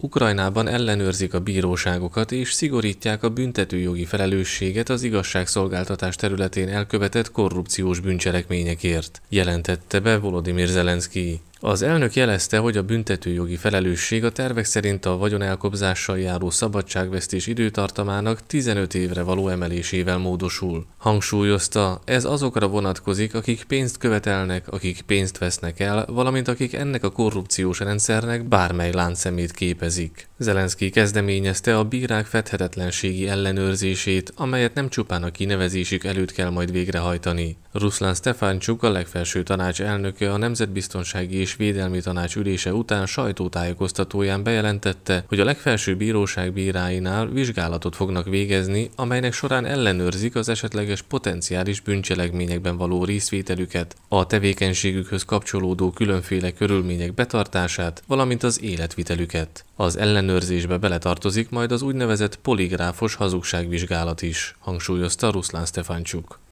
Ukrajnában ellenőrzik a bíróságokat és szigorítják a büntetőjogi felelősséget az igazságszolgáltatás területén elkövetett korrupciós bűncselekményekért, jelentette be Volodymyr Zelenszky. Az elnök jelezte, hogy a büntetőjogi felelősség a tervek szerint a vagyonelkobzással járó szabadságvesztés időtartamának 15 évre való emelésével módosul. Hangsúlyozta, ez azokra vonatkozik, akik pénzt követelnek, akik pénzt vesznek el, valamint akik ennek a korrupciós rendszernek bármely láncszemét képezik. Zelenszky kezdeményezte a bírák fedhetetlenségi ellenőrzését, amelyet nem csupán a kinevezésük előtt kell majd végrehajtani. Ruszlán Stefáncsuk, a legfelső tanács elnöke a Nemzetbiztonsági és Védelmi Tanács ülése után sajtótájékoztatóján bejelentette, hogy a legfelső bíróság bíráinál vizsgálatot fognak végezni, amelynek során ellenőrzik az esetleges potenciális bűncselekményekben való részvételüket, a tevékenységükhöz kapcsolódó különféle körülmények betartását, valamint az életvitelüket. Az ellenőrzésbe beletartozik majd az úgynevezett poligráfos hazugságvizsgálat is, hangsúlyozta Ruszlán Stefáncsuk.